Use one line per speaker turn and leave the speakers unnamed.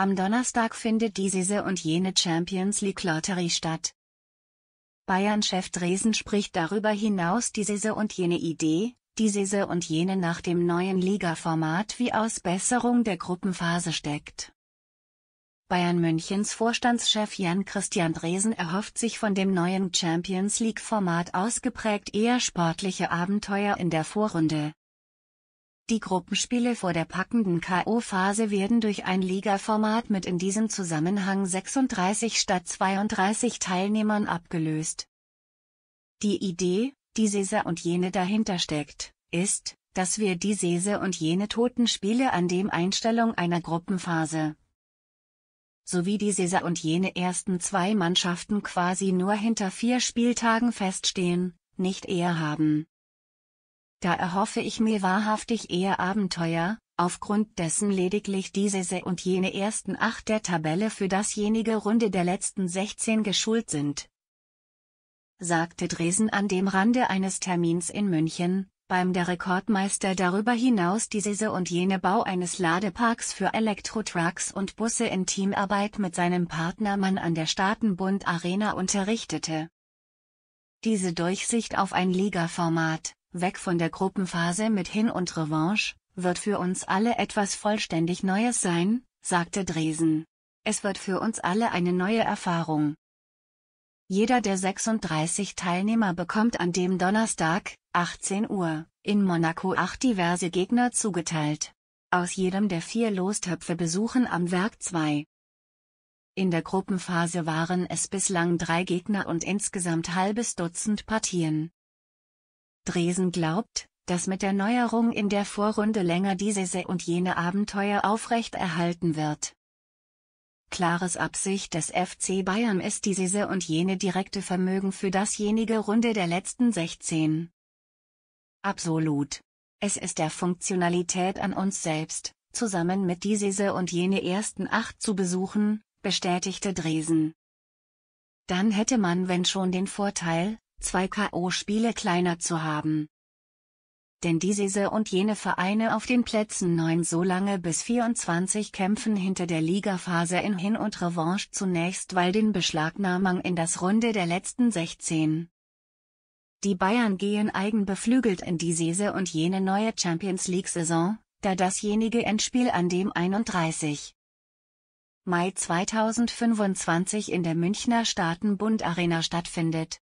Am Donnerstag findet diese und jene Champions League Lotterie statt. Bayern-Chef Dresen spricht darüber hinaus diese und jene Idee, die diese und jene nach dem neuen Ligaformat wie Ausbesserung der Gruppenphase steckt. Bayern Münchens Vorstandschef Jan-Christian Dresen erhofft sich von dem neuen Champions League-Format ausgeprägt eher sportliche Abenteuer in der Vorrunde. Die Gruppenspiele vor der packenden KO-Phase werden durch ein Ligaformat mit in diesem Zusammenhang 36 statt 32 Teilnehmern abgelöst. Die Idee, die Sese und jene dahinter steckt, ist, dass wir die Sese und jene toten Spiele an dem Einstellung einer Gruppenphase sowie die Sese und jene ersten zwei Mannschaften quasi nur hinter vier Spieltagen feststehen, nicht eher haben. Da erhoffe ich mir wahrhaftig eher Abenteuer, aufgrund dessen lediglich diese Se und jene ersten acht der Tabelle für dasjenige Runde der letzten 16 geschult sind. Sagte Dresen an dem Rande eines Termins in München, beim der Rekordmeister darüber hinaus diese Se und jene Bau eines Ladeparks für Elektrotrucks und Busse in Teamarbeit mit seinem Partnermann an der Staatenbund Arena unterrichtete. Diese Durchsicht auf ein Ligaformat weg von der Gruppenphase mit Hin und Revanche, wird für uns alle etwas vollständig Neues sein, sagte Dresen. Es wird für uns alle eine neue Erfahrung. Jeder der 36 Teilnehmer bekommt an dem Donnerstag, 18 Uhr, in Monaco acht diverse Gegner zugeteilt. Aus jedem der vier Lostöpfe besuchen am Werk zwei. In der Gruppenphase waren es bislang drei Gegner und insgesamt halbes Dutzend Partien. Dresen glaubt, dass mit der Neuerung in der Vorrunde länger dieses und jene Abenteuer aufrechterhalten wird. Klares Absicht des FC Bayern ist diese und jene direkte Vermögen für dasjenige Runde der letzten 16. Absolut. Es ist der Funktionalität an uns selbst, zusammen mit diese und jene ersten acht zu besuchen, bestätigte Dresen. Dann hätte man wenn schon den Vorteil, zwei K.O.-Spiele kleiner zu haben. Denn diese und jene Vereine auf den Plätzen 9 so lange bis 24 kämpfen hinter der Ligaphase in Hin- und Revanche zunächst weil den Beschlagnahmung in das Runde der letzten 16. Die Bayern gehen eigenbeflügelt in die Sese und jene neue Champions League-Saison, da dasjenige Endspiel an dem 31. Mai 2025 in der Münchner Staatenbund Arena stattfindet.